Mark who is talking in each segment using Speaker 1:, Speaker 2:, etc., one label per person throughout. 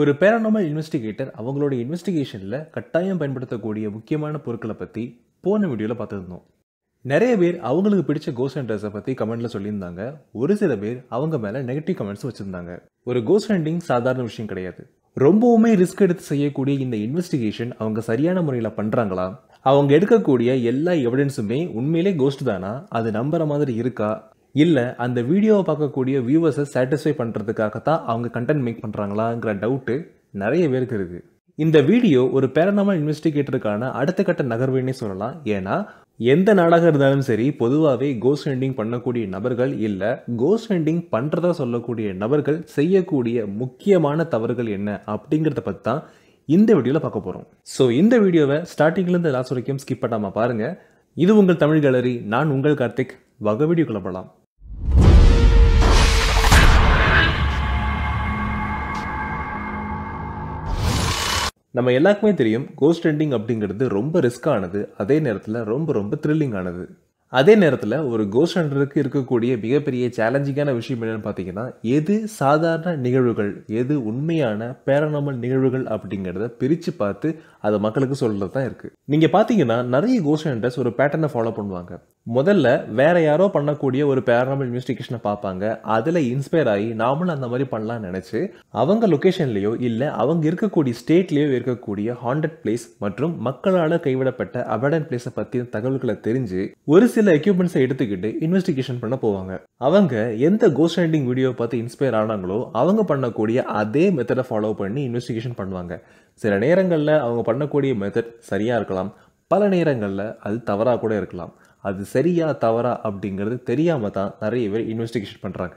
Speaker 1: ஒரு பேரனாமல் இன்வெஸ்டிகேட்டர் அவங்களோட இன்வெஸ்டிகேஷனில் கட்டாயம் பயன்படுத்தக்கூடிய முக்கியமான பொருட்களை பற்றி போன வீடியோவில் பார்த்துருந்தோம் நிறைய பேர் அவங்களுக்கு பிடிச்ச கோஸ் ஹண்டர்ஸை பற்றி கமெண்ட்டில் சொல்லியிருந்தாங்க ஒரு சில பேர் அவங்க மேலே நெகட்டிவ் கமெண்ட்ஸ் வச்சுருந்தாங்க ஒரு கோஸ் ஹண்டிங் சாதாரண விஷயம் கிடையாது ரொம்பவுமே ரிஸ்க் எடுத்து செய்யக்கூடிய இந்த இன்வெஸ்டிகேஷன் அவங்க சரியான முறையில் பண்ணுறாங்களா அவங்க எடுக்கக்கூடிய எல்லா எவிடன்ஸுமே உண்மையிலே கோஸ்ட் தானா அது நம்புற மாதிரி இருக்கா இல்லை அந்த வீடியோவை பார்க்கக்கூடிய வியூவர்ஸை சாட்டிஸ்ஃபை பண்ணுறதுக்காக தான் அவங்க கண்டென்ட் மேக் பண்ணுறாங்களாங்கிற டவுட்டு நிறைய பேருக்கு இருக்குது இந்த வீடியோ ஒரு பேரனாமல் இன்வெஸ்டிகேட்டருக்கான அடுத்த கட்ட நகர்வுன்னே சொல்லலாம் ஏன்னா எந்த நாடாக இருந்தாலும் சரி பொதுவாகவே கோஸ் ஹெண்டிங் பண்ணக்கூடிய நபர்கள் இல்லை கோஸ் ஹெண்டிங் பண்ணுறதா சொல்லக்கூடிய நபர்கள் செய்யக்கூடிய முக்கியமான தவறுகள் என்ன அப்படிங்கிறத பற்றி தான் இந்த வீடியோவில் பார்க்க போகிறோம் ஸோ இந்த வீடியோவை ஸ்டார்டிங்லேருந்து லாஸ்ட் வரைக்கும் ஸ்கிப் பண்ணாமல் பாருங்கள் இது உங்கள் தமிழ் கேலரி நான் உங்கள் கார்த்திக் வக வீடியோ கிளம்பலாம் நம்ம எல்லாருக்குமே தெரியும் கோஸ்ட் ரெண்டிங் அப்படிங்கிறது ரொம்ப ரிஸ்க்கானது அதே நேரத்தில் ரொம்ப ரொம்ப த்ரில்லிங் ஆனது அதே நேரத்தில் ஒரு கோஸ்ட் ஹண்டருக்கு இருக்கக்கூடிய மிகப்பெரிய சேலஞ்சிங்கான விஷயம் என்னென்னு பார்த்தீங்கன்னா எது சாதாரண நிகழ்வுகள் எது உண்மையான பேரநாமல் நிகழ்வுகள் அப்படிங்கிறத பிரித்து பார்த்து அதை மக்களுக்கு சொல்கிறது தான் இருக்குது நீங்கள் பார்த்தீங்கன்னா நிறைய கோஸ்ட் ஹண்டர்ஸ் ஒரு பேட்டர்னை ஃபாலோ பண்ணுவாங்க முதல்ல வேற யாரோ பண்ணக்கூடிய ஒரு பேரனாமல் இன்வெஸ்டிகேஷனை பார்ப்பாங்க அதில் இன்ஸ்பயர் ஆகி நாமளும் அந்த மாதிரி பண்ணலாம்னு நினச்சி அவங்க லொக்கேஷன்லேயோ இல்லை அவங்க இருக்கக்கூடிய ஸ்டேட்லேயோ இருக்கக்கூடிய ஹாண்டட் பிளேஸ் மற்றும் மக்களால் கைவிடப்பட்ட அபேடன் பிளேஸை பற்றின தகவல்களை தெரிஞ்சு ஒரு சில எக்யூப்மெண்ட்ஸை எடுத்துக்கிட்டு இன்வெஸ்டிகேஷன் பண்ண போவாங்க அவங்க எந்த கோஸ்ட் ரைண்டிங் வீடியோ பார்த்து இன்ஸ்பயர் ஆனாங்களோ அவங்க பண்ணக்கூடிய அதே மெத்தடை ஃபாலோ பண்ணி இன்வெஸ்டிகேஷன் பண்ணுவாங்க சில நேரங்களில் அவங்க பண்ணக்கூடிய மெத்தட் சரியாக இருக்கலாம் பல நேரங்களில் அது தவறாக கூட இருக்கலாம் அது சரியா தவறா அப்படிங்கிறது தெரியாமல் தான் நிறைய பேர் இன்வெஸ்டிகேஷன் பண்ணுறாங்க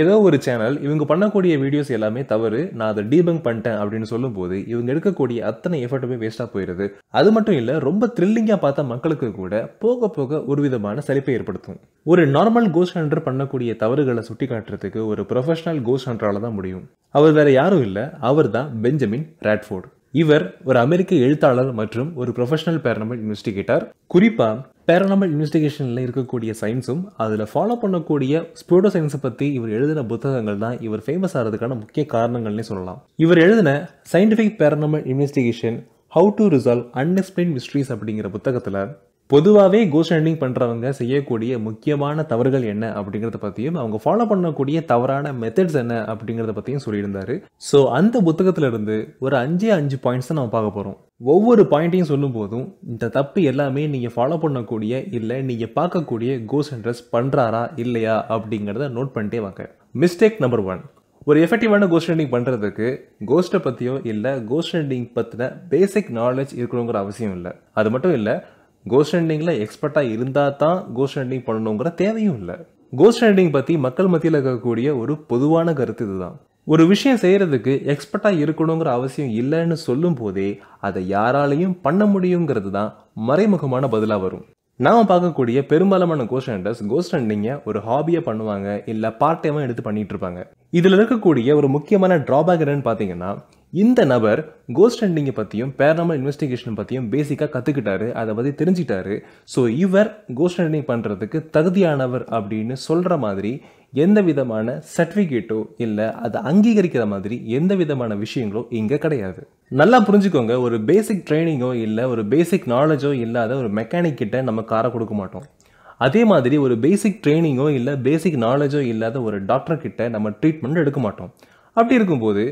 Speaker 1: ஏதோ ஒரு சேனல் இவங்க பண்ணக்கூடிய வீடியோஸ் எல்லாமே தவறு நான் அதை டீபங் பண்ணிட்டேன் அப்படின்னு சொல்லும்போது இவங்க எடுக்கக்கூடிய அத்தனை எஃபர்ட்டுமே வேஸ்ட்டாக போயிடுது அது மட்டும் இல்லை ரொம்ப த்ரில்லிங்காக பார்த்தா மக்களுக்கு கூட போக போக ஒரு விதமான சலிப்பை ஏற்படுத்தும் ஒரு நார்மல் கோஸ்ட் ஹண்டர் பண்ணக்கூடிய தவறுகளை சுட்டி காட்டுறதுக்கு ஒரு ப்ரொஃபஷனல் கோஸ்ட் ஹண்டரால் தான் முடியும் அவர் வேற யாரும் இல்லை அவர் தான் பெஞ்சமின் ராட்ஃபோர்டு இவர் ஒரு அமெரிக்க எழுத்தாளர் மற்றும் ஒரு ப்ரொஃபஷனல் பேரனமல் இன்வெஸ்டிகேட்டர் குறிப்பாக பேரனமல் இன்வெஸ்டிகேஷனில் இருக்கக்கூடிய சயின்ஸும் அதில் ஃபாலோ பண்ணக்கூடிய ஸ்பூடோ சயின்ஸை பற்றி இவர் எழுதின புத்தகங்கள் தான் இவர் ஃபேமஸ் ஆகிறதுக்கான முக்கிய காரணங்கள்னே சொல்லலாம் இவர் எழுதின scientific paranormal investigation how to resolve unexplained mysteries அப்படிங்கிற புத்தகத்தில் பொதுவாகவே கோஸ்ட் ஹேண்ட்லிங் பண்ணுறவங்க செய்யக்கூடிய முக்கியமான தவறுகள் என்ன அப்படிங்கிறத பற்றியும் அவங்க ஃபாலோ பண்ணக்கூடிய தவறான மெத்தட்ஸ் என்ன அப்படிங்கிறத பற்றியும் சொல்லியிருந்தாரு ஸோ அந்த புத்தகத்திலிருந்து ஒரு அஞ்சே அஞ்சு பாயிண்ட்ஸ் தான் நம்ம பார்க்க போகிறோம் ஒவ்வொரு பாயிண்ட்டையும் சொல்லும் போதும் இந்த தப்பு எல்லாமே நீங்கள் ஃபாலோ பண்ணக்கூடிய இல்லை நீங்கள் பார்க்கக்கூடிய கோஸ்ட் ஹண்ட்ரஸ் பண்ணுறாரா இல்லையா அப்படிங்கிறத நோட் பண்ணிட்டே வாங்க மிஸ்டேக் நம்பர் ஒன் ஒரு எஃபெக்டிவான கோஸ்ட் ஹண்டிங் பண்ணுறதுக்கு கோஸ்ட்டை பற்றியோ இல்லை கோஸ்ட் ஹண்டிங் பற்றின பேசிக் நாலேஜ் இருக்கணுங்கிற அவசியம் இல்லை அது மட்டும் இல்லை கோஸ்ட் ஹண்டிங்கில் எக்ஸ்பர்ட்டாக இருந்தால் தான் கோஸ்ட் ஹண்டிங் பண்ணணுங்கிற தேவையும் இல்லை கோஸ்ட் ஹண்டிங் பற்றி மக்கள் மத்தியில் இருக்கக்கூடிய ஒரு பொதுவான கருத்து இதுதான் ஒரு விஷயம் செய்கிறதுக்கு எக்ஸ்பர்ட்டாக இருக்கணுங்கிற அவசியம் இல்லைன்னு சொல்லும் போதே அதை யாராலையும் பண்ண முடியுங்கிறது தான் மறைமுகமான பதிலாக வரும் நாம் பார்க்கக்கூடிய பெரும்பாலான கோஸ்ட் ஹண்டர்ஸ் கோஸ்ட் ஹண்டிங்கை ஒரு ஹாபியை பண்ணுவாங்க இல்லை பார்ட் டைமாக எடுத்து பண்ணிகிட்ருப்பாங்க இருப்பாங்க இதில் இருக்கக்கூடிய ஒரு முக்கியமான ட்ராபேக் என்னன்னு பார்த்தீங்கன்னா இந்த நபர் கோஸ்ட் ஹண்டிங்கை பற்றியும் பேரனாமல் இன்வெஸ்டிகேஷன் பற்றியும் பேசிக்காக கற்றுக்கிட்டாரு அதை பற்றி தெரிஞ்சிட்டாரு ஸோ இவர் கோஸ்ட் ஹண்டிங் பண்ணுறதுக்கு தகுதியானவர் அப்படின்னு சொல்கிற மாதிரி எந்த விதமான சர்டிஃபிகேட்டோ இல்லை அதை அங்கீகரிக்கிற மாதிரி எந்த விதமான விஷயங்களோ இங்கே கிடையாது நல்லா புரிஞ்சுக்கோங்க ஒரு பேசிக் ட்ரைனிங்கோ இல்லை ஒரு பேசிக் நாலேஜோ இல்லாத ஒரு மெக்கானிக் கிட்ட நம்ம காரை கொடுக்க மாட்டோம் அதே மாதிரி ஒரு பேசிக் ட்ரைனிங்கோ இல்லை பேசிக் நாலேஜோ இல்லாத ஒரு டாக்டர் கிட்ட நம்ம ட்ரீட்மெண்ட் எடுக்க மாட்டோம் அப்படி இருக்கும்போது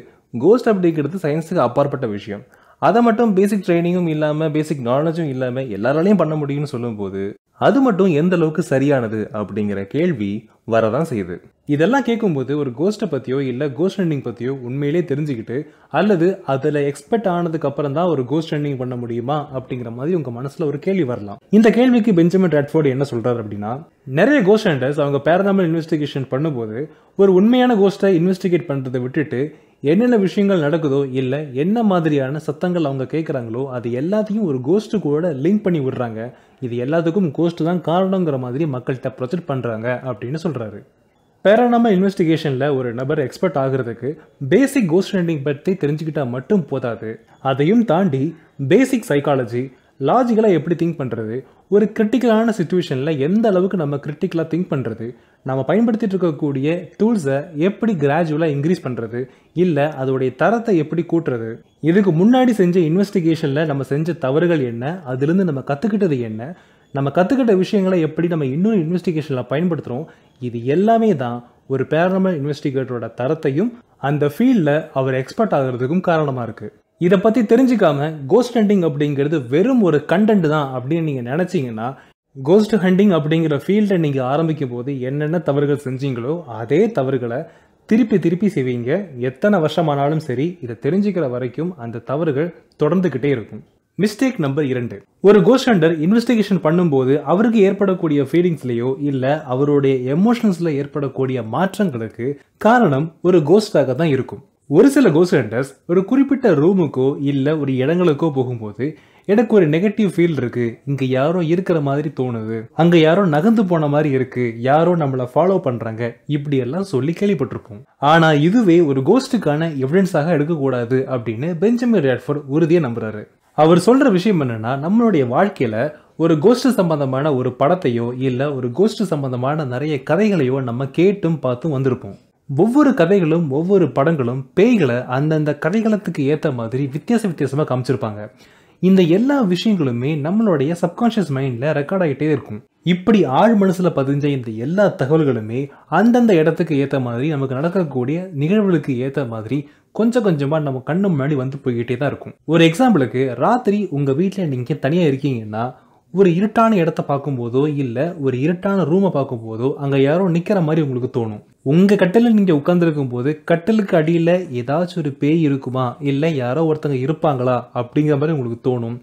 Speaker 1: கோஸ்ட் அப்படிங்கிறது சயின்ஸுக்கு அப்பாற்பட்ட விஷயம் அதை மட்டும் பேசிக் ட்ரைனிங்கும் இல்லாமல் பேசிக் நாலேஜும் இல்லாமல் எல்லாராலையும் பண்ண முடியும்னு சொல்லும்போது அது மட்டும் எந்த அளவுக்கு சரியானது அப்படிங்கிற கேள்வி வரதான் செய்யுது இதெல்லாம் கேட்கும்போது ஒரு கோஸ்ட்டை பற்றியோ இல்லை கோஸ்ட் ரன்னிங் பற்றியோ உண்மையிலே தெரிஞ்சுக்கிட்டு அல்லது அதில் எக்ஸ்பெக்ட் ஆனதுக்கு அப்புறம் தான் ஒரு கோஸ்ட் ரன்னிங் பண்ண முடியுமா அப்படிங்கிற மாதிரி உங்கள் மனசில் ஒரு கேள்வி வரலாம் இந்த கேள்விக்கு பெஞ்சமின் ராட்ஃபோர்டு என்ன சொல்கிறார் அப்படின்னா நிறைய கோஸ்ட் ஹண்டர்ஸ் அவங்க பேரநாமல் இன்வெஸ்டிகேஷன் பண்ணும்போது ஒரு உண்மையான கோஸ்ட்டை இன்வெஸ்டிகேட் பண்ணுறதை விட்டுட்டு என்னென்ன விஷயங்கள் நடக்குதோ இல்லை என்ன மாதிரியான சத்தங்கள் அவங்க கேட்குறாங்களோ அது எல்லாத்தையும் ஒரு கோஸ்ட்டு கூட லிங்க் பண்ணி விடுறாங்க இது எல்லாத்துக்கும் கோஸ்ட்டு தான் காரணங்கிற மாதிரி மக்கள்கிட்ட ப்ரொஜெக்ட் பண்ணுறாங்க அப்படின்னு சொல்கிறாரு பேரானாமல் இன்வெஸ்டிகேஷனில் ஒரு நபர் எக்ஸ்பர்ட் ஆகிறதுக்கு பேசிக் கோஸ்ட் ரெண்டிங் பற்றி தெரிஞ்சுக்கிட்டால் மட்டும் போதாது அதையும் தாண்டி பேசிக் சைக்காலஜி லாஜிக்கலாக எப்படி திங்க் பண்ணுறது ஒரு கிரிட்டிக்கலான சுச்சுவேஷனில் எந்த அளவுக்கு நம்ம கிரிட்டிக்கலாக திங்க் பண்ணுறது நம்ம பயன்படுத்திட்டு இருக்கக்கூடிய டூல்ஸை எப்படி கிராஜுவலாக இன்க்ரீஸ் பண்ணுறது இல்லை அதோடைய தரத்தை எப்படி கூட்டுறது இதுக்கு முன்னாடி செஞ்ச இன்வெஸ்டிகேஷனில் நம்ம செஞ்ச தவறுகள் என்ன அதுலேருந்து நம்ம கற்றுக்கிட்டது என்ன நம்ம கற்றுக்கிட்ட விஷயங்களை எப்படி நம்ம இன்னும் இன்வெஸ்டிகேஷனில் பயன்படுத்துகிறோம் இது எல்லாமே தான் ஒரு பேரமல் இன்வெஸ்டிகேட்டரோட தரத்தையும் அந்த ஃபீல்டில் அவர் எக்ஸ்பர்ட் ஆகிறதுக்கும் காரணமாக இருக்குது இதை பற்றி தெரிஞ்சுக்காம கோஸ்ட் ஹண்டிங் அப்படிங்கிறது வெறும் ஒரு கண்டென்ட் தான் அப்படின்னு நீங்கள் நினச்சிங்கன்னா கோஸ்ட் ஹண்டிங் அப்படிங்கிற ஃபீல்டை நீங்கள் ஆரம்பிக்கும் போது என்னென்ன தவறுகள் செஞ்சீங்களோ அதே தவறுகளை திருப்பி திருப்பி செய்வீங்க எத்தனை வருஷமானாலும் சரி இதை தெரிஞ்சுக்கிற வரைக்கும் அந்த தவறுகள் தொடர்ந்துக்கிட்டே இருக்கும் மிஸ்டேக் நம்பர் இரண்டு ஒரு கோஸ்ட் ஹண்டர் இன்வெஸ்டிகேஷன் பண்ணும்போது அவருக்கு ஏற்படக்கூடிய ஃபீலிங்ஸ்லேயோ இல்லை அவருடைய எமோஷன்ஸில் ஏற்படக்கூடிய மாற்றங்களுக்கு காரணம் ஒரு கோஸ்டாக தான் இருக்கும் ஒரு சில கோஸ்ட் ஹண்டர்ஸ் ஒரு குறிப்பிட்ட ரூமுக்கோ இல்லை ஒரு இடங்களுக்கோ போகும்போது எனக்கு ஒரு நெகட்டிவ் ஃபீல் இருக்கு இங்க யாரோ இருக்கிற மாதிரி தோணுது அங்க யாரோ நகர்ந்து போன மாதிரி இருக்கு யாரோ நம்மளை ஃபாலோ பண்றாங்க இப்படி எல்லாம் சொல்லி கேள்விப்பட்டிருப்போம் ஆனா இதுவே ஒரு கோஸ்டுக்கான எவிடன்ஸாக எடுக்கக்கூடாது அப்படின்னு பெஞ்சமின் ரேட்ஃபோர்ட் உறுதியை நம்புறாரு அவர் சொல்கிற விஷயம் என்னென்னா நம்மளுடைய வாழ்க்கையில் ஒரு கோஷ்டு சம்பந்தமான ஒரு படத்தையோ இல்லை ஒரு கோஷ்டு சம்பந்தமான நிறைய கதைகளையோ நம்ம கேட்டும் பார்த்தும் வந்திருப்போம் ஒவ்வொரு கதைகளும் ஒவ்வொரு படங்களும் பேய்களை அந்தந்த கதைகளத்துக்கு ஏற்ற மாதிரி வித்தியாச வித்தியாசமாக காமிச்சிருப்பாங்க இந்த எல்லா விஷயங்களுமே நம்மளுடைய சப்கான்ஷியஸ் மைண்டில் ரெக்கார்ட் ஆகிட்டே இருக்கும் இப்படி ஆழ் மனசில் பதிஞ்ச இந்த எல்லா தகவல்களுமே அந்தந்த இடத்துக்கு ஏற்ற மாதிரி நமக்கு நடக்கக்கூடிய நிகழ்வுகளுக்கு ஏற்ற மாதிரி கொஞ்சம் கொஞ்சமாக நம்ம கண்ணு முன்னாடி வந்து போய்கிட்டே தான் இருக்கும் ஒரு எக்ஸாம்பிளுக்கு ராத்திரி உங்கள் வீட்டில் நீங்கள் தனியாக இருக்கீங்கன்னா ஒரு இருட்டான இடத்த பார்க்கும்போதோ இல்லை ஒரு இருட்டான ரூமை பார்க்கும்போதோ அங்கே யாரோ நிற்கிற மாதிரி உங்களுக்கு தோணும் உங்கள் கட்டிலில் நீங்கள் உட்காந்துருக்கும் போது கட்டிலுக்கு அடியில் ஏதாச்சும் ஒரு பேய் இருக்குமா இல்லை யாரோ ஒருத்தங்க இருப்பாங்களா அப்படிங்கிற மாதிரி உங்களுக்கு தோணும்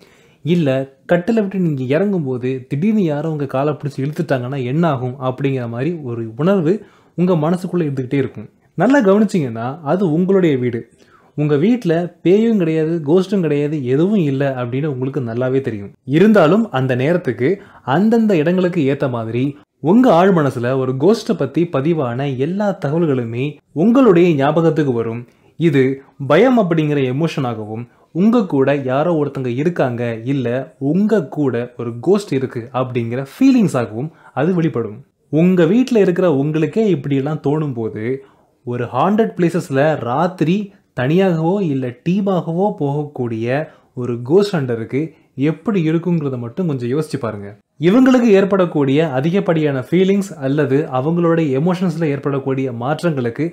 Speaker 1: இல்லை கட்டிலை விட்டு நீங்கள் இறங்கும்போது திடீர்னு யாரோ உங்கள் காலை பிடிச்சி இழுத்துட்டாங்கன்னா என்ன ஆகும் அப்படிங்கிற மாதிரி ஒரு உணர்வு உங்கள் மனசுக்குள்ளே இருந்துக்கிட்டே இருக்கும் நல்லா கவனிச்சிங்கன்னா அது உங்களுடைய வீடு உங்கள் வீட்டில் பேயும் கிடையாது கோஸ்டும் கிடையாது எதுவும் இல்லை அப்படின்னு உங்களுக்கு நல்லாவே தெரியும் இருந்தாலும் அந்த நேரத்துக்கு அந்தந்த இடங்களுக்கு ஏற்ற மாதிரி உங்கள் ஆழ் மனசில் ஒரு கோஸ்ட்டை பற்றி பதிவான எல்லா தகவல்களுமே உங்களுடைய ஞாபகத்துக்கு வரும் இது பயம் அப்படிங்கிற எமோஷனாகவும் உங்கள் கூட யாரோ ஒருத்தங்க இருக்காங்க இல்லை உங்கள் கூட ஒரு கோஸ்ட் இருக்குது அப்படிங்கிற ஃபீலிங்ஸாகவும் அது வெளிப்படும் உங்கள் வீட்டில் இருக்கிற உங்களுக்கே இப்படியெல்லாம் தோணும் போது ஒரு ஹாண்டட் பிளேசஸில் ராத்திரி தனியாகவோ இல்லை டீமாகவோ போகக்கூடிய ஒரு கோஸ்ட் ஹண்டருக்கு எப்படி இருக்குங்கிறத மட்டும் கொஞ்சம் யோசிச்சு பாருங்கள் இவங்களுக்கு ஏற்படக்கூடிய அதிகப்படியான ஃபீலிங்ஸ் அல்லது அவங்களுடைய எமோஷன்ஸில் ஏற்படக்கூடிய மாற்றங்களுக்கு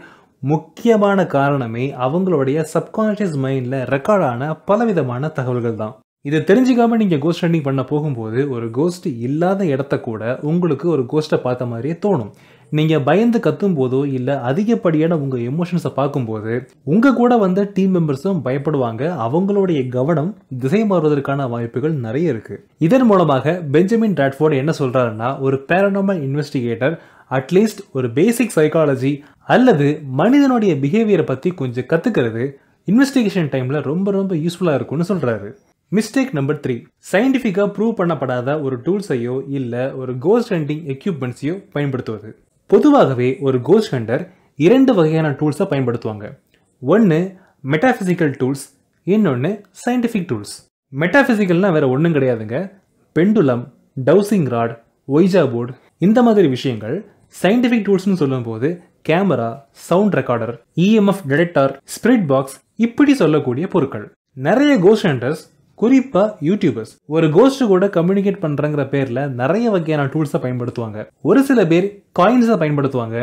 Speaker 1: முக்கியமான காரணமே அவங்களுடைய சப்கான்ஷியஸ் மைண்டில் ரெக்கார்டான பலவிதமான தகவல்கள் தான் இதை தெரிஞ்சுக்காம நீங்கள் கோஸ்ட் ரன்னிங் பண்ண போகும்போது ஒரு கோஸ்ட் இல்லாத இடத்த கூட உங்களுக்கு ஒரு கோஸ்ட்டை பார்த்த மாதிரியே தோணும் நீங்கள் பயந்து கத்தும் போதோ இல்லை அதிகப்படியான உங்கள் எமோஷன்ஸை பார்க்கும்போது உங்கள் கூட வந்த டீம் மெம்பர்ஸும் பயப்படுவாங்க அவங்களுடைய கவனம் திசை மாறுவதற்கான வாய்ப்புகள் நிறைய இருக்குது இதன் மூலமாக பெஞ்சமின் ராட்ஃபோர்டு என்ன சொல்கிறாருன்னா ஒரு பேரனாமல் இன்வெஸ்டிகேட்டர் அட்லீஸ்ட் ஒரு பேசிக் சைக்காலஜி அல்லது மனிதனுடைய பிஹேவியரை பற்றி கொஞ்சம் கற்றுக்கிறது இன்வெஸ்டிகேஷன் டைமில் ரொம்ப ரொம்ப யூஸ்ஃபுல்லாக இருக்கும்னு சொல்கிறாரு மிஸ்டேக் நம்பர் த்ரீ சயின்டிஃபிக்காக ப்ரூவ் பண்ணப்படாத ஒரு டூல்ஸையோ இல்லை ஒரு கோஸ்ட் ஹண்டிங் எக்யூப்மெண்ட்ஸையோ பயன்படுத்துவது பொதுவாகவே ஒரு கோஸ்ட் ஹண்டர் இரண்டு வகையான டூல்ஸை பயன்படுத்துவாங்க ஒன்று மெட்டாஃபிசிக்கல் டூல்ஸ் இன்னொன்று சயின்டிஃபிக் டூல்ஸ் மெட்டாஃபிசிக்கல்னால் வேறு ஒன்றும் கிடையாதுங்க pendulum dowsing rod Ouija board இந்த மாதிரி விஷயங்கள் சயின்டிஃபிக் டூல்ஸ்னு சொல்லும்போது camera sound recorder EMF detector spirit box இப்படி சொல்லக்கூடிய பொருட்கள் நிறைய கோஸ்ட் ஹண்டர்ஸ் குறிப்பாக யூடியூபர்ஸ் ஒரு கோஸ்ட் கூட கம்யூனிகேட் பண்ணுறங்கிற பேரில் நிறைய வகையான டூல்ஸை பயன்படுத்துவாங்க ஒரு சில பேர் காயின்ஸை பயன்படுத்துவாங்க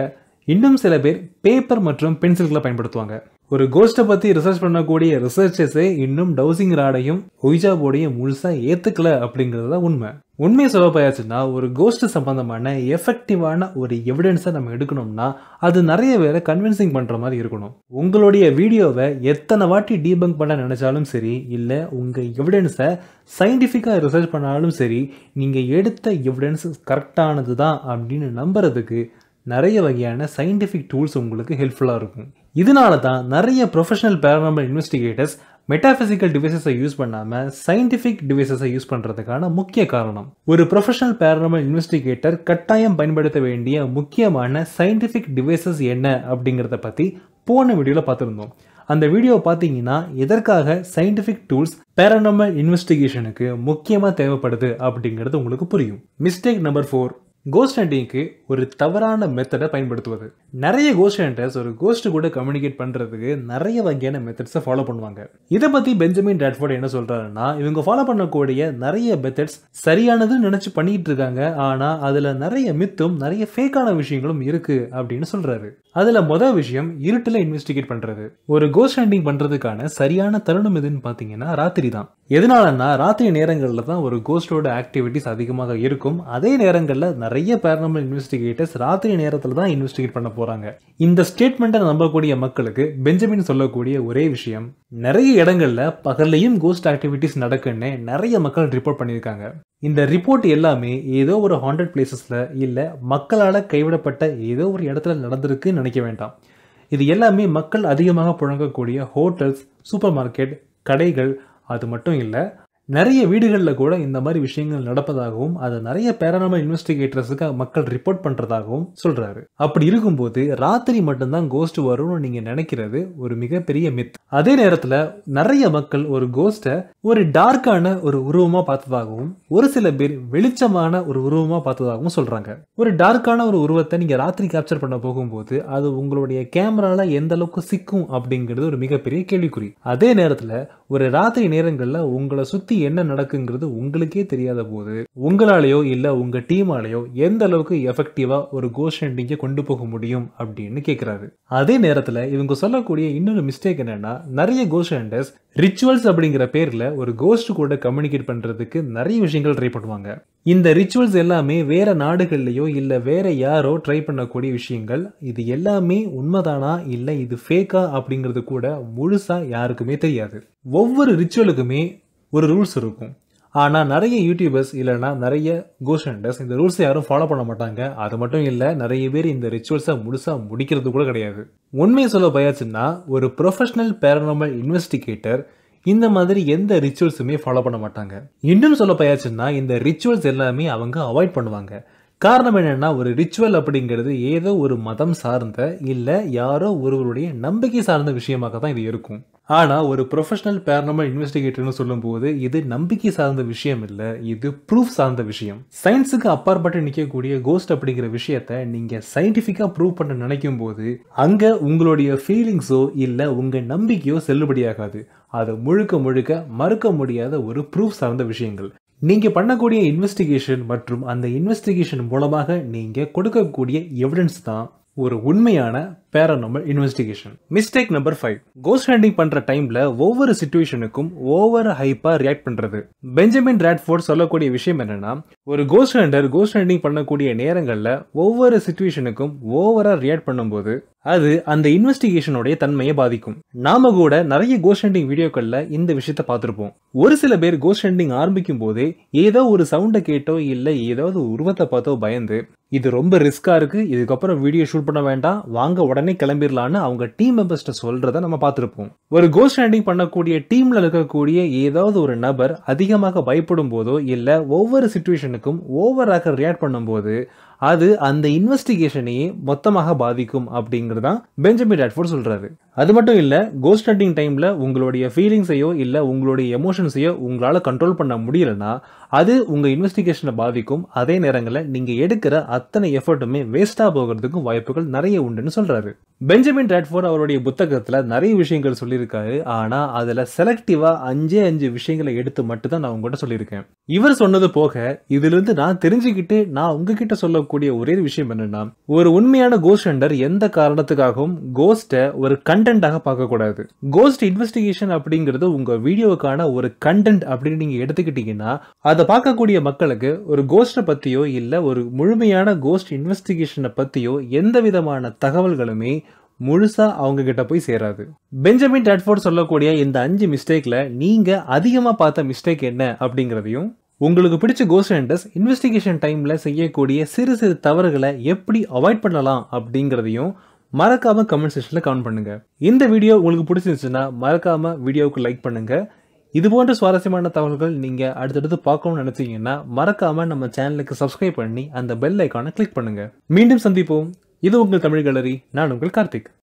Speaker 1: இன்னும் சில பேர் பேப்பர் மற்றும் பென்சில்களை பயன்படுத்துவாங்க ஒரு கோஸ்ட்டை பற்றி ரிசர்ச் பண்ணக்கூடிய ரிசர்ச்சர்ஸே இன்னும் டவுசிங் ராடையும் ஒய்ஜா போர்டையும் முழுசாக ஏற்றுக்கல அப்படிங்கிறது தான் உண்மை உண்மையை சொல்ல போயாச்சுன்னா ஒரு கோஸ்ட் சம்மந்தமான எஃபெக்டிவான ஒரு எவிடென்ஸை நம்ம எடுக்கணும்னா அது நிறைய பேரை கன்வின்சிங் பண்ணுற மாதிரி இருக்கணும் உங்களுடைய வீடியோவை எத்தனை வாட்டி டீபங்க் பண்ண நினச்சாலும் சரி இல்லை உங்கள் எவிடென்ஸை சயின்டிஃபிக்காக ரிசர்ச் பண்ணாலும் சரி நீங்கள் எடுத்த எவிடென்ஸ் கரெக்டானது தான் அப்படின்னு நம்புறதுக்கு நிறைய வகையான சயின்டிஃபிக் டூல்ஸ் உங்களுக்கு ஹெல்ப்ஃபுல்லாக இருக்கும் இதனால தான் நிறைய ப்ரொஃபஷனல் பேரனாமல் இன்வெஸ்டிகேட்டர்ஸ் மெட்டாஃபிசிக்கல் டிவைசஸை யூஸ் பண்ணாமல் சயின்டிஃபிக் டிவைசஸை யூஸ் பண்ணுறதுக்கான முக்கிய காரணம் ஒரு ப்ரொஃபஷனல் பேரனமல் இன்வெஸ்டிகேட்டர் கட்டாயம் பயன்படுத்த வேண்டிய முக்கியமான சயின்டிஃபிக் டிவைசஸ் என்ன அப்படிங்கிறத பற்றி போன வீடியோவில் பார்த்துருந்தோம் அந்த வீடியோ பார்த்தீங்கன்னா எதற்காக சயின்டிஃபிக் டூல்ஸ் பேரனமல் இன்வெஸ்டிகேஷனுக்கு முக்கியமாக தேவைப்படுது அப்படிங்கிறது உங்களுக்கு புரியும் மிஸ்டேக் நம்பர் ஃபோர் கோஸ்ட் ஹண்டிங்க்கு ஒரு தவறான மெத்தடை பயன்படுத்துவது நிறைய கோஸ்ட் ஹண்டர்ஸ் ஒரு கோஸ்ட் கூட கம்யூனிகேட் பண்ணுறதுக்கு நிறைய வகையான மெத்தட்ஸை ஃபாலோ பண்ணுவாங்க இதை பற்றி பெஞ்சமின் டேட்ஃபோர்ட் என்ன சொல்கிறாருன்னா இவங்க ஃபாலோ பண்ணக்கூடிய நிறைய மெத்தட்ஸ் சரியானதுன்னு நினச்சி பண்ணிட்டு இருக்காங்க ஆனால் அதில் நிறைய மித்தும் நிறைய ஃபேக்கான விஷயங்களும் இருக்குது அப்படின்னு சொல்கிறாரு அதில் மொதல் விஷயம் இருட்டில் இன்வெஸ்டிகேட் பண்ணுறது ஒரு கோஸ்ட் ஹண்டிங் பண்ணுறதுக்கான சரியான தருணம் எதுன்னு பார்த்தீங்கன்னா ராத்திரி தான் எதனாலன்னா ராத்திரி நேரங்களில் தான் ஒரு கோஸ்டோட ஆக்டிவிட்டிஸ் அதிகமாக இருக்கும் அதே நேரங்களில் நிறைய பேரனமல் இன்வெஸ்டிகேட்டர்ஸ் ராத்திரி நேரத்தில் தான் இன்வெஸ்டிகேட் பண்ண போகிறாங்க இந்த ஸ்டேட்மெண்ட்டை நம்பக்கூடிய மக்களுக்கு பெஞ்சமின் சொல்லக்கூடிய ஒரே விஷயம் நிறைய இடங்களில் பகல்லையும் கோஸ்ட் ஆக்டிவிட்டிஸ் நடக்குன்னு நிறைய மக்கள் ரிப்போர்ட் பண்ணியிருக்காங்க இந்த ரிப்போர்ட் எல்லாமே ஏதோ ஒரு ஹாண்டட் பிளேசஸில் இல்லை மக்களால் கைவிடப்பட்ட ஏதோ ஒரு இடத்துல நடந்திருக்குன்னு நினைக்க வேண்டாம் இது எல்லாமே மக்கள் அதிகமாக புழங்கக்கூடிய ஹோட்டல்ஸ் சூப்பர் மார்க்கெட் கடைகள் அது மட்டும் இல்லை நிறைய வீடுகளில் கூட இந்த மாதிரி விஷயங்கள் நடப்பதாகவும் அதை நிறைய பேரனாமல் இன்வெஸ்டிகேட்டர்ஸுக்கு மக்கள் ரிப்போர்ட் பண்ணுறதாகவும் சொல்கிறாரு அப்படி இருக்கும்போது ராத்திரி மட்டும்தான் கோஸ்ட் வரும்னு நீங்கள் நினைக்கிறது ஒரு மிகப்பெரிய மித் அதே நேரத்தில் நிறைய மக்கள் ஒரு கோஸ்ட்டை ஒரு டார்க்கான ஒரு உருவமாக பார்த்ததாகவும் ஒரு சில பேர் வெளிச்சமான ஒரு உருவமாக பார்த்ததாகவும் சொல்கிறாங்க ஒரு டார்க்கான ஒரு உருவத்தை நீங்கள் ராத்திரி கேப்சர் பண்ண போகும்போது அது உங்களுடைய கேமராவில் எந்த அளவுக்கு சிக்கும் அப்படிங்கிறது ஒரு மிகப்பெரிய கேள்விக்குறி அதே நேரத்தில் ஒரு ராத்திரி நேரங்களில் உங்களை சுற்றி அடுத்து என்ன நடக்குங்கிறது உங்களுக்கே தெரியாத போது உங்களாலேயோ இல்லை உங்கள் டீமாலேயோ எந்த அளவுக்கு எஃபெக்டிவாக ஒரு கோஸ்ட் ஹண்டிங்கை கொண்டு போக முடியும் அப்படின்னு கேட்குறாரு அதே நேரத்தில் இவங்க சொல்லக்கூடிய இன்னொரு மிஸ்டேக் என்னன்னா நிறைய கோஸ்ட் ஹண்டர்ஸ் ரிச்சுவல்ஸ் அப்படிங்கிற பேரில் ஒரு கோஸ்ட் கூட கம்யூனிகேட் பண்ணுறதுக்கு நிறைய விஷயங்கள் ட்ரை பண்ணுவாங்க இந்த ரிச்சுவல்ஸ் எல்லாமே வேற நாடுகள்லையோ இல்லை வேற யாரோ ட்ரை பண்ணக்கூடிய விஷயங்கள் இது எல்லாமே உண்மைதானா இல்லை இது ஃபேக்கா அப்படிங்கிறது கூட முழுசாக யாருக்குமே தெரியாது ஒவ்வொரு ரிச்சுவலுக்குமே ஒரு ரூல்ஸ் இருக்கும் ஆனால் நிறைய யூடியூபர்ஸ் இல்லைனா நிறைய கோஸ்ட் இந்த ரூல்ஸை யாரும் ஃபாலோ பண்ண மாட்டாங்க அது மட்டும் இல்லை நிறைய பேர் இந்த ரிச்சுவல்ஸை முழுசாக முடிக்கிறது கூட கிடையாது உண்மையை சொல்ல போயாச்சுன்னா ஒரு ப்ரொஃபஷனல் பேரனாமல் இன்வெஸ்டிகேட்டர் இந்த மாதிரி எந்த ரிச்சுவல்ஸுமே ஃபாலோ பண்ண மாட்டாங்க இன்னும் சொல்ல போயாச்சுன்னா இந்த ரிச்சுவல்ஸ் எல்லாமே அவங்க அவாய்ட் பண்ணுவாங்க காரணம் என்னென்னா ஒரு ரிச்சுவல் அப்படிங்கிறது ஏதோ ஒரு மதம் சார்ந்த இல்லை யாரோ ஒருவருடைய நம்பிக்கை சார்ந்த விஷயமாக தான் இது இருக்கும் ஆனால் ஒரு ப்ரொஃபஷனல் பேரனமல் இன்வெஸ்டிகேட்டர்னு சொல்லும்போது இது நம்பிக்கை சார்ந்த விஷயம் இல்லை இது ப்ரூஃப் சார்ந்த விஷயம் சயின்ஸுக்கு அப்பாற்பட்டு நிற்கக்கூடிய கோஸ்ட் அப்படிங்கிற விஷயத்த நீங்கள் சயின்டிஃபிக்காக ப்ரூவ் பண்ண நினைக்கும் போது அங்கே உங்களுடைய ஃபீலிங்ஸோ இல்லை உங்கள் நம்பிக்கையோ செல்லுபடியாகாது அது முழுக்க முழுக்க மறுக்க முடியாத ஒரு ப்ரூஃப் சார்ந்த விஷயங்கள் நீங்கள் பண்ணக்கூடிய இன்வெஸ்டிகேஷன் மற்றும் அந்த இன்வெஸ்டிகேஷன் மூலமாக நீங்கள் கொடுக்கக்கூடிய எவிடன்ஸ் தான் ஒரு உண்மையான paranormal investigation mistake number five ghost hunting பண்ற டைம்ல ஒவ்வொரு சுச்சுவேஷனுக்கும் ஓவர் ஹைப்பா ரியாக்ட் பண்றது பெஞ்சமின் ராட்ஃபோர்ட் சொல்லக்கூடிய விஷயம் என்னன்னா ஒரு கோஸ்ட் ஹண்டர் கோஸ்ட் ஹண்டிங் பண்ணக்கூடிய நேரங்களில் ஒவ்வொரு சுச்சுவேஷனுக்கும் ஓவரா ரியாக்ட் பண்ணும்போது அது அந்த இன்வெஸ்டிகேஷனுடைய தன்மையை பாதிக்கும் நாம கூட நிறைய கோஸ்ட் ஹண்டிங் வீடியோக்கள்ல இந்த விஷயத்த பார்த்துருப்போம் ஒரு சில பேர் கோஸ்ட் ஹண்டிங் ஆரம்பிக்கும் போதே ஏதோ ஒரு சவுண்டை கேட்டோ இல்லை ஏதாவது உருவத்தை பார்த்தோ பயந்து இது ரொம்ப ரிஸ்கா இருக்கு இதுக்கப்புறம் வீடியோ ஷூட் பண்ண வேண்டாம் வாங்க உடனே உடனே கிளம்பிடலான்னு அவங்க டீம் மெம்பர்ஸ்ட்ட சொல்றதை நம்ம பார்த்துருப்போம் ஒரு கோஸ்ட் ஹேண்டிங் பண்ணக்கூடிய டீம்ல இருக்கக்கூடிய ஏதாவது ஒரு நபர் அதிகமாக பயப்படும் போதோ இல்லை ஒவ்வொரு சுச்சுவேஷனுக்கும் ஓவராக ரியாக்ட் பண்ணும்போது அது அந்த இன்வெஸ்டிகேஷனையே மொத்தமாக பாதிக்கும் அப்படிங்கிறதான் பெஞ்சமின் ராட்ஃபோர்ட் சொல்றாரு அது மட்டும் இல்லை கோஸ்ட் ஹண்டிங் டைமில் உங்களுடைய ஃபீலிங்ஸையோ இல்லை உங்களுடைய எமோஷன்ஸையோ உங்களால் கண்ட்ரோல் பண்ண முடியலன்னா அது உங்கள் இன்வெஸ்டிகேஷனை பாதிக்கும் அதே நேரங்களில் நீங்கள் எடுக்கிற அத்தனை எஃபர்ட்டுமே வேஸ்ட்டாக போகிறதுக்கும் வாய்ப்புகள் நிறைய உண்டுன்னு சொல்கிறாரு பெஞ்சமின் ராட்ஃபோர்ட் அவருடைய புத்தகத்தில் நிறைய விஷயங்கள் சொல்லியிருக்காரு ஆனால் அதில் செலக்டிவாக அஞ்சே அஞ்சு விஷயங்களை எடுத்து மட்டும்தான் நான் உங்கள்கிட்ட சொல்லியிருக்கேன் இவர் சொன்னது போக இதிலிருந்து நான் தெரிஞ்சுக்கிட்டு நான் உங்ககிட்ட சொல்லக்கூடிய ஒரே விஷயம் என்னென்னா ஒரு உண்மையான கோஸ்ட் ஹண்டர் எந்த காரணத்துக்காகவும் கோஸ்ட்டை ஒரு கண் கண்டென்ட்டாக பார்க்கக்கூடாது கோஸ்ட் இன்வெஸ்டிகேஷன் அப்படிங்கிறது உங்கள் வீடியோவுக்கான ஒரு கண்டென்ட் அப்படின்னு நீங்கள் எடுத்துக்கிட்டீங்கன்னா அதை பார்க்கக்கூடிய மக்களுக்கு ஒரு கோஸ்ட்டை பற்றியோ இல்லை ஒரு முழுமையான கோஸ்ட் இன்வெஸ்டிகேஷனை பற்றியோ எந்த விதமான தகவல்களுமே முழுசா அவங்க கிட்ட போய் சேராது பெஞ்சமின் டாட்ஃபோர்ட் சொல்லக்கூடிய இந்த அஞ்சு மிஸ்டேக்ல நீங்க அதிகமா பார்த்த மிஸ்டேக் என்ன அப்படிங்கிறதையும் உங்களுக்கு பிடிச்ச கோஸ்ட் ஹண்டர்ஸ் இன்வெஸ்டிகேஷன் டைம்ல செய்யக்கூடிய சிறு சிறு தவறுகளை எப்படி அவாய்ட் பண்ணலாம் அப்படிங்கிறதையும் மறக்காம கமெண்ட் செக்ஷனில் கமெண்ட் பண்ணுங்க இந்த வீடியோ உங்களுக்கு பிடிச்சிருந்துச்சுன்னா மறக்காம வீடியோவுக்கு லைக் பண்ணுங்க இது போன்ற சுவாரஸ்யமான தகவல்கள் நீங்கள் அடுத்தடுத்து பார்க்கணும்னு நினைச்சீங்கன்னா மறக்காம நம்ம சேனலுக்கு சப்ஸ்கிரைப் பண்ணி அந்த பெல் ஐக்கானை கிளிக் பண்ணுங்க மீண்டும் சந்திப்போம் இது உங்கள் தமிழ் கலரி நான் உங்கள் கார்த்திக்